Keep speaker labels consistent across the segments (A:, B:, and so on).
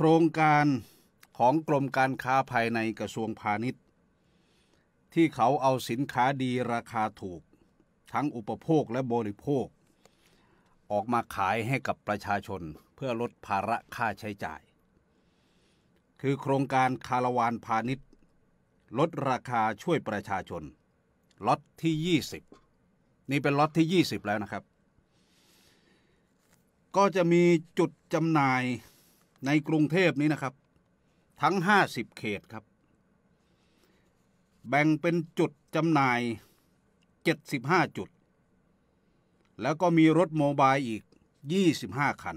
A: โครงการของกรมการค้าภายในกระทรวงพาณิชย์ ที่เขาเอาสินค้าดีราคาถูกทั้งอุปโภคและบริโภค ออกมาขายให้กับประชาชนเพื่อลดภาระค่าใช้จ่าย คือโครงการคารวานพาณิชย์ ลดราคาช่วยประชาชนล็อตที่ 20 นี่เป็นล็อตที่ 20 แล้วนะครับ ก็จะมีจุดจำหน่ายในกรุงเทพนี้นะครับ ทั้ง 50 เขตครับ แบ่งเป็นจุดจำหน่าย 75 จุด แล้วก็มีรถโมบายอีก 25 คัน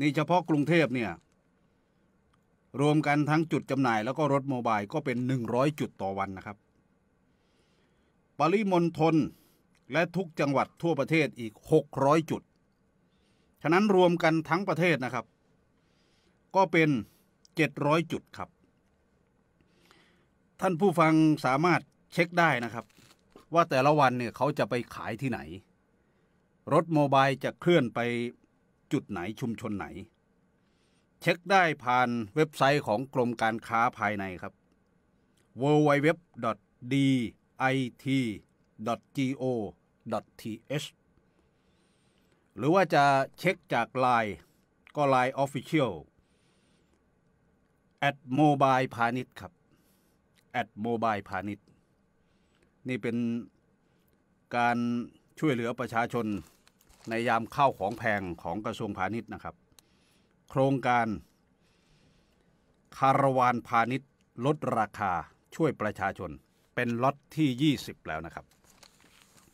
A: นี่เฉพาะกรุงเทพเนี่ยรวมกันทั้งจุดจำหน่าย แล้วก็รถโมบายก็เป็น 100 จุดต่อวันนะครับ ปริมณฑลและทุกจังหวัดทั่วประเทศอีก 600 จุด ฉะนั้นรวมกันทั้งประเทศนะครับก็เป็น 700 จุดครับ ท่านผู้ฟังสามารถเช็คได้นะครับ ว่าแต่ละวันเนี่ยเขาจะไปขายที่ไหน รถโมบายจะเคลื่อนไปจุดไหนชุมชนไหน เช็คได้ผ่านเว็บไซต์ของกรมการค้าภายในครับ www.dit.go.th หรือว่าจะเช็คจากไลน์ก็ไลน์ Official แอดโมบายพาณิชย์ครับแอดโมบายพาณิชย์นี่เป็นการช่วยเหลือประชาชนในยามเข้าของแพงของกระทรวงพาณิชย์นะครับ โครงการคารวานพาณิชย์ ลดราคาช่วยประชาชนเป็นล็อตที่ 20 แล้วนะครับ